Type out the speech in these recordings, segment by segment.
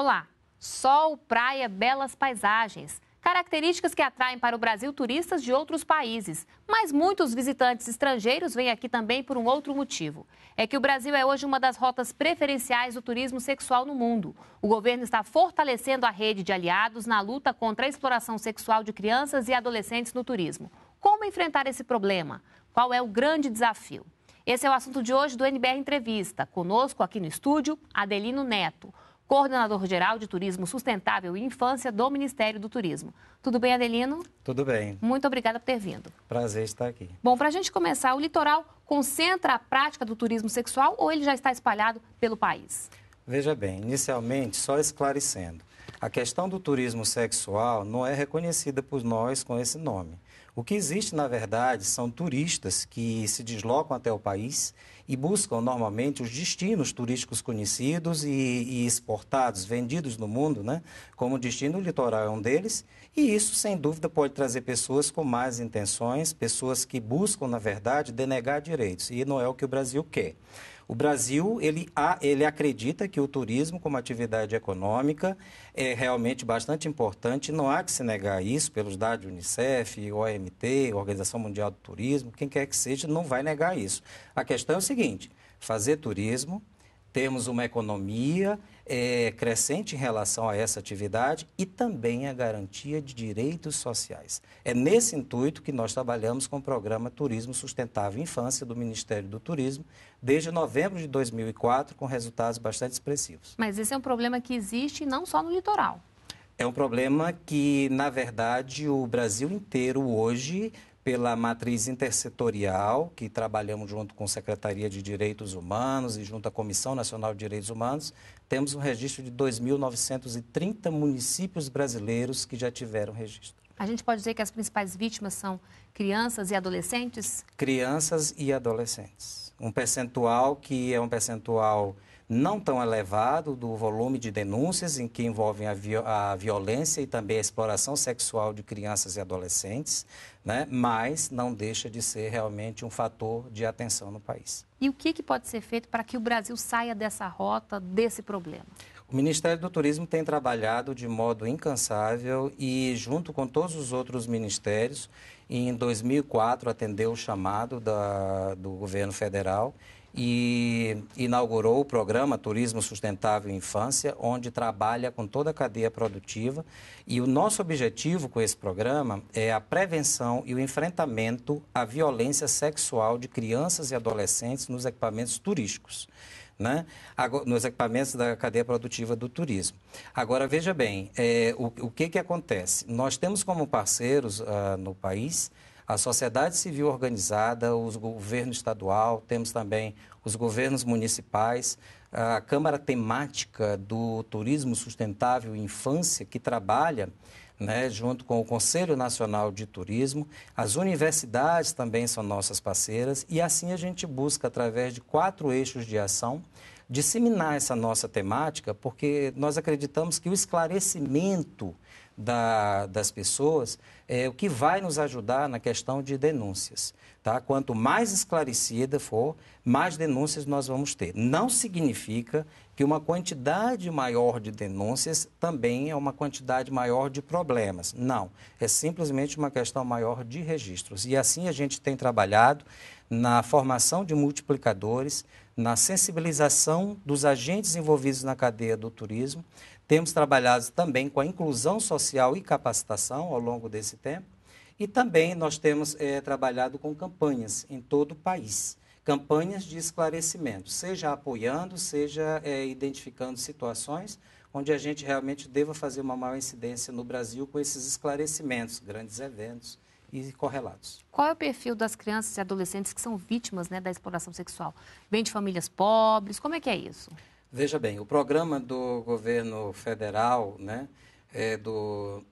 Olá, sol, praia, belas paisagens. Características que atraem para o Brasil turistas de outros países. Mas muitos visitantes estrangeiros vêm aqui também por um outro motivo. É que o Brasil é hoje uma das rotas preferenciais do turismo sexual no mundo. O governo está fortalecendo a rede de aliados na luta contra a exploração sexual de crianças e adolescentes no turismo. Como enfrentar esse problema? Qual é o grande desafio? Esse é o assunto de hoje do NBR Entrevista. Conosco aqui no estúdio, Adelino Neto coordenador-geral de Turismo Sustentável e Infância do Ministério do Turismo. Tudo bem, Adelino? Tudo bem. Muito obrigada por ter vindo. Prazer estar aqui. Bom, para a gente começar, o litoral concentra a prática do turismo sexual ou ele já está espalhado pelo país? Veja bem, inicialmente, só esclarecendo, a questão do turismo sexual não é reconhecida por nós com esse nome. O que existe, na verdade, são turistas que se deslocam até o país e buscam normalmente os destinos turísticos conhecidos e, e, exportados, vendidos no mundo, né? Como destino, litoral é um deles. E isso, sem dúvida, pode trazer pessoas com más intenções, pessoas que buscam, na verdade, denegar direitos. E não é o que o Brasil quer. O Brasil, ele, ele acredita que o turismo como atividade econômica é realmente bastante importante, não há que se negar isso pelos dados do Unicef, OMT, Organização Mundial do Turismo, quem quer que seja, não vai negar isso. A questão é o seguinte, fazer turismo temos uma economia é, crescente em relação a essa atividade e também a garantia de direitos sociais. É nesse intuito que nós trabalhamos com o programa Turismo Sustentável Infância do Ministério do Turismo desde novembro de 2004, com resultados bastante expressivos. Mas esse é um problema que existe não só no litoral. É um problema que, na verdade, o Brasil inteiro hoje pela matriz intersetorial, que trabalhamos junto com a Secretaria de Direitos Humanos e junto à Comissão Nacional de Direitos Humanos, temos um registro de 2.930 municípios brasileiros que já tiveram registro. A gente pode dizer que as principais vítimas são crianças e adolescentes? Crianças e adolescentes. Um percentual que é um percentual não tão elevado do volume de denúncias em que envolvem a, a violência e também a exploração sexual de crianças e adolescentes, né? mas não deixa de ser realmente um fator de atenção no país. E o que, que pode ser feito para que o Brasil saia dessa rota, desse problema? O Ministério do Turismo tem trabalhado de modo incansável e, junto com todos os outros ministérios, em 2004 atendeu o chamado da, do governo federal e inaugurou o programa Turismo Sustentável Infância, onde trabalha com toda a cadeia produtiva. E o nosso objetivo com esse programa é a prevenção e o enfrentamento à violência sexual de crianças e adolescentes nos equipamentos turísticos. Né? nos equipamentos da cadeia produtiva do turismo. Agora, veja bem, é, o, o, que, que acontece? Nós temos como parceiros uh, no país a sociedade civil organizada, os governo estadual, temos também os governos municipais, a Câmara Temática do Turismo Sustentável e Infância, que trabalha né, junto com o Conselho Nacional de Turismo, as universidades também são nossas parceiras, e assim a gente busca, através de quatro eixos de ação, disseminar essa nossa temática, porque nós acreditamos que o esclarecimento da, das pessoas, é, o que vai nos ajudar na questão de denúncias. Tá? Quanto mais esclarecida for, mais denúncias nós vamos ter. Não significa que uma quantidade maior de denúncias também é uma quantidade maior de problemas. Não. É simplesmente uma questão maior de registros. E assim a gente tem trabalhado na formação de multiplicadores, na sensibilização dos agentes envolvidos na cadeia do turismo, temos trabalhado também com a inclusão social e capacitação ao longo desse tempo. E também nós temos é, trabalhado com campanhas em todo o país campanhas de esclarecimento, seja apoiando, seja é, identificando situações onde a gente realmente deva fazer uma maior incidência no Brasil com esses esclarecimentos, grandes eventos e correlatos. Qual é o perfil das crianças e adolescentes que são vítimas né, da exploração sexual? Vem de famílias pobres? Como é que é isso? Veja bem, o programa do governo federal né, é do,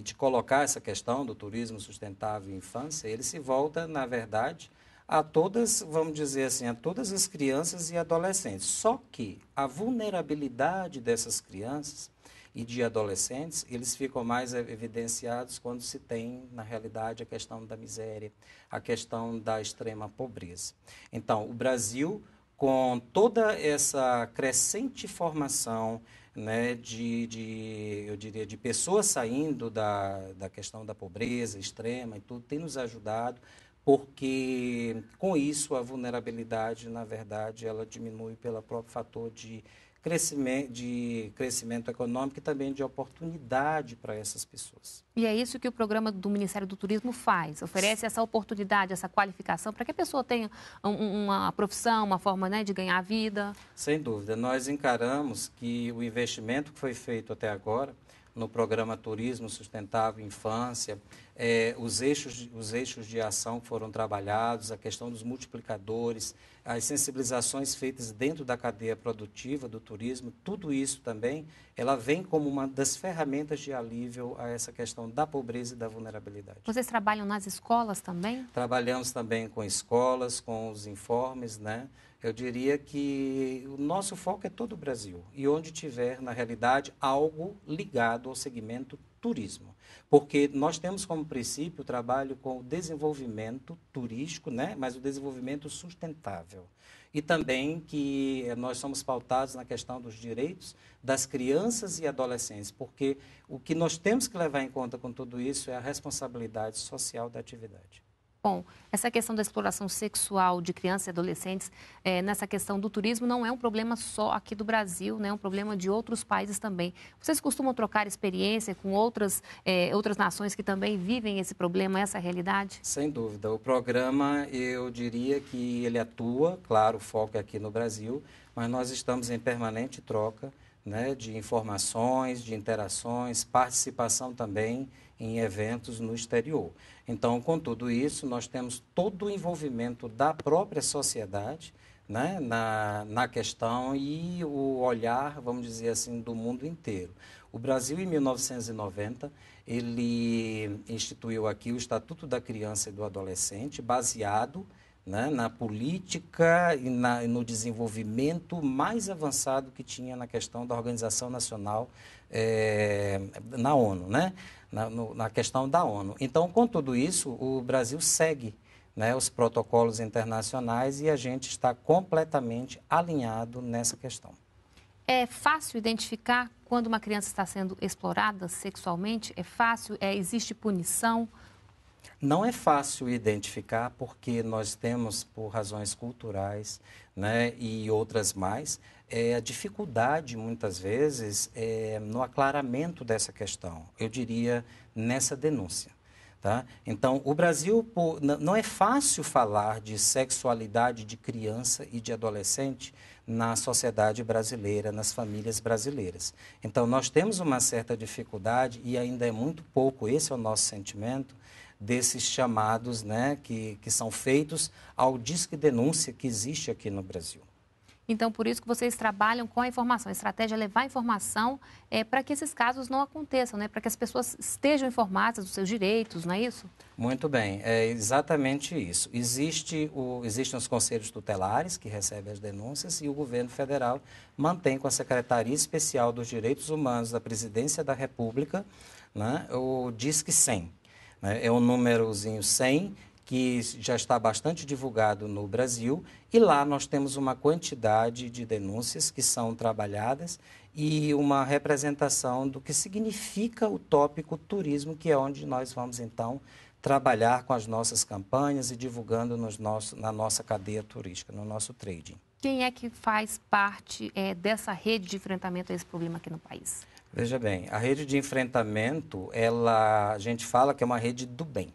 de colocar essa questão do turismo sustentável e infância, ele se volta, na verdade, a todas, vamos dizer assim, a todas as crianças e adolescentes. Só que a vulnerabilidade dessas crianças e de adolescentes, eles ficam mais evidenciados quando se tem, na realidade, a questão da miséria, a questão da extrema pobreza. Então, o Brasil com toda essa crescente formação né, de, de, eu diria, de pessoas saindo da, da questão da pobreza extrema e tudo, tem nos ajudado, porque com isso a vulnerabilidade, na verdade, ela diminui pelo próprio fator de crescimento, de crescimento econômico e também de oportunidade para essas pessoas. E é isso que o programa do Ministério do Turismo faz, oferece essa oportunidade, essa qualificação para que a pessoa tenha uma profissão, uma forma né, de ganhar vida. Sem dúvida, nós encaramos que o investimento que foi feito até agora no programa Turismo Sustentável Infância, é, os, eixos, os eixos de ação que foram trabalhados, a questão dos multiplicadores, as sensibilizações feitas dentro da cadeia produtiva do turismo, tudo isso também, ela vem como uma das ferramentas de alívio a essa questão da pobreza e da vulnerabilidade. Vocês trabalham nas escolas também? Trabalhamos também com escolas, com os informes, né? Eu diria que o nosso foco é todo o Brasil e onde tiver, na realidade, algo ligado ao segmento turismo, porque nós temos como princípio o trabalho com o desenvolvimento turístico, né? mas o desenvolvimento sustentável. E também que eh, nós somos pautados na questão dos direitos das crianças e adolescentes, porque o que nós temos que levar em conta com tudo isso é a responsabilidade social da atividade. Bom, essa questão da exploração sexual de crianças e adolescentes, é, nessa questão do turismo, não é um problema só aqui do Brasil, né? é um problema de outros países também. Vocês costumam trocar experiência com outras, é, outras nações que também vivem esse problema, essa realidade? Sem dúvida. O programa, eu diria que ele atua, claro, o foco é aqui no Brasil, mas nós estamos em permanente troca né, de informações, de interações, participação também em eventos no exterior. Então, com tudo isso, nós temos todo o envolvimento da própria sociedade né, na, na questão e o olhar, vamos dizer assim, do mundo inteiro. O Brasil, em 1990, ele instituiu aqui o Estatuto da Criança e do Adolescente, baseado né, na política e na, no desenvolvimento mais avançado que tinha na questão da Organização Nacional é, na ONU, né? Na, no, na, questão da ONU. Então, com tudo isso, o Brasil segue né, os protocolos internacionais e a gente está completamente alinhado nessa questão. É fácil identificar quando uma criança está sendo explorada sexualmente? É fácil? É, existe punição? Não é fácil identificar porque nós temos, por razões culturais né, e outras mais, é, a dificuldade, muitas vezes, é, no aclaramento dessa questão, eu diria, nessa denúncia. Tá? Então, o Brasil, por, não é fácil falar de sexualidade de criança e de adolescente na sociedade brasileira, nas famílias brasileiras. Então, nós temos uma certa dificuldade, e ainda é muito pouco, esse é o nosso sentimento, desses chamados né, que, que são feitos ao Disque Denúncia que existe aqui no Brasil. Então, por isso que vocês trabalham com a informação. A estratégia é levar a informação é, para que esses casos não aconteçam, né? para que as pessoas estejam informadas dos seus direitos, não é isso? Muito bem, é exatamente isso. Existe o, existem os conselhos tutelares que recebem as denúncias e o governo federal mantém com a Secretaria Especial dos Direitos Humanos da Presidência da República né, o Disque 100 né? É um númerozinho 100 que já está bastante divulgado no Brasil, e lá nós temos uma quantidade de denúncias que são trabalhadas e uma representação do que significa o tópico turismo, que é onde nós vamos então trabalhar com as nossas campanhas e divulgando nos nosso, na nossa cadeia turística, no nosso trading. Quem é que faz parte é, dessa rede de enfrentamento a esse problema aqui no país? Veja bem, a rede de enfrentamento, ela, a gente fala que é uma rede do bem.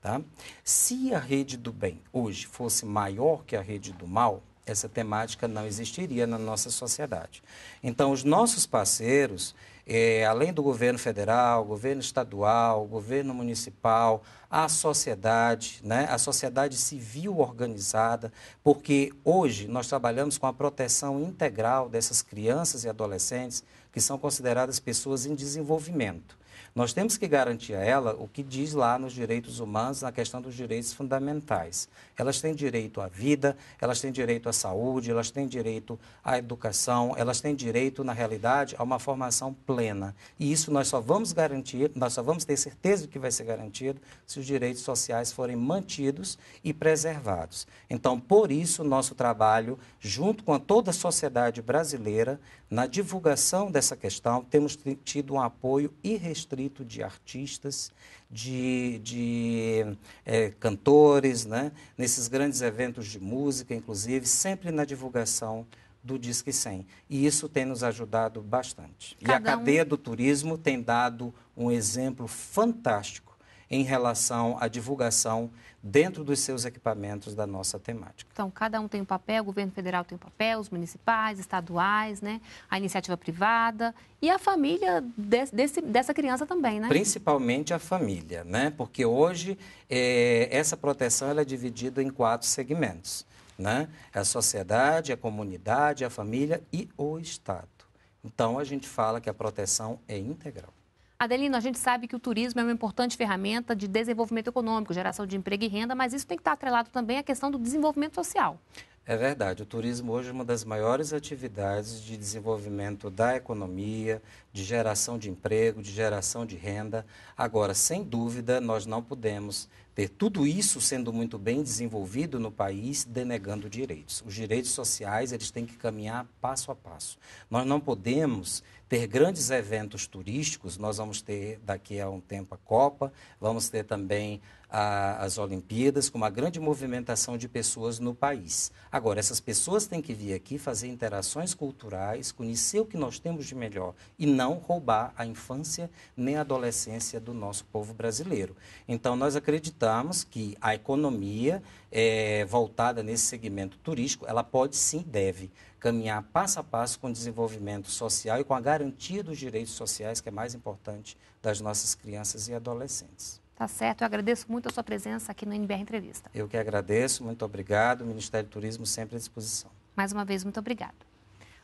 Tá? Se a rede do bem hoje fosse maior que a rede do mal, essa temática não existiria na nossa sociedade. Então, os nossos parceiros, eh, além do governo federal, governo estadual, governo municipal, a sociedade, né, a sociedade civil organizada, porque hoje nós trabalhamos com a proteção integral dessas crianças e adolescentes que são consideradas pessoas em desenvolvimento. Nós temos que garantir a ela o que diz lá nos direitos humanos, na questão dos direitos fundamentais. Elas têm direito à vida, elas têm direito à saúde, elas têm direito à educação, elas têm direito, na realidade, a uma formação plena. E isso nós só vamos garantir, nós só vamos ter certeza de que vai ser garantido se os direitos sociais forem mantidos e preservados. Então, por isso, nosso trabalho, junto com toda a sociedade brasileira, na divulgação dessa questão, temos tido um apoio irrestrito de artistas, de, de é, cantores, né? nesses grandes eventos de música, inclusive, sempre na divulgação do Disque 100. E isso tem nos ajudado bastante. Cada e a cadeia um... do turismo tem dado um exemplo fantástico em relação à divulgação dentro dos seus equipamentos da nossa temática. Então, cada um tem um papel, o governo federal tem um papel, os municipais, estaduais, né? a iniciativa privada e a família de, desse, dessa criança também, né? Principalmente a família, né? Porque hoje é, essa proteção ela é dividida em quatro segmentos, né? A sociedade, a comunidade, a família e o Estado. Então, a gente fala que a proteção é integral. Adelino, a gente sabe que o turismo é uma importante ferramenta de desenvolvimento econômico, geração de emprego e renda, mas isso tem que estar atrelado também à questão do desenvolvimento social. É verdade, o turismo hoje é uma das maiores atividades de desenvolvimento da economia, de geração de emprego, de geração de renda. Agora, sem dúvida, nós não podemos ter tudo isso sendo muito bem desenvolvido no país, denegando direitos. Os direitos sociais, eles têm que caminhar passo a passo. Nós não podemos ter grandes eventos turísticos. Nós vamos ter daqui a um tempo a Copa, vamos ter também a, as Olimpíadas, com uma grande movimentação de pessoas no país. Agora, essas pessoas têm que vir aqui fazer interações culturais, conhecer o que nós temos de melhor e não roubar a infância nem a adolescência do nosso povo brasileiro. Então, nós acreditamos que a economia é, voltada nesse segmento turístico, ela pode sim, deve caminhar passo a passo com o desenvolvimento social e com a garantia dos direitos sociais, que é mais importante das nossas crianças e adolescentes. Tá certo, eu agradeço muito a sua presença aqui no NBR Entrevista. Eu que agradeço, muito obrigado. O Ministério do Turismo sempre à disposição. Mais uma vez, muito obrigado.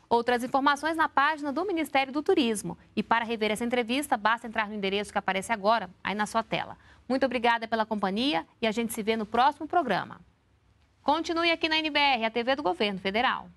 Outras informações na página do Ministério do Turismo. E para rever essa entrevista, basta entrar no endereço que aparece agora, aí na sua tela. Muito obrigada pela companhia e a gente se vê no próximo programa. Continue aqui na NBR, a TV do Governo Federal.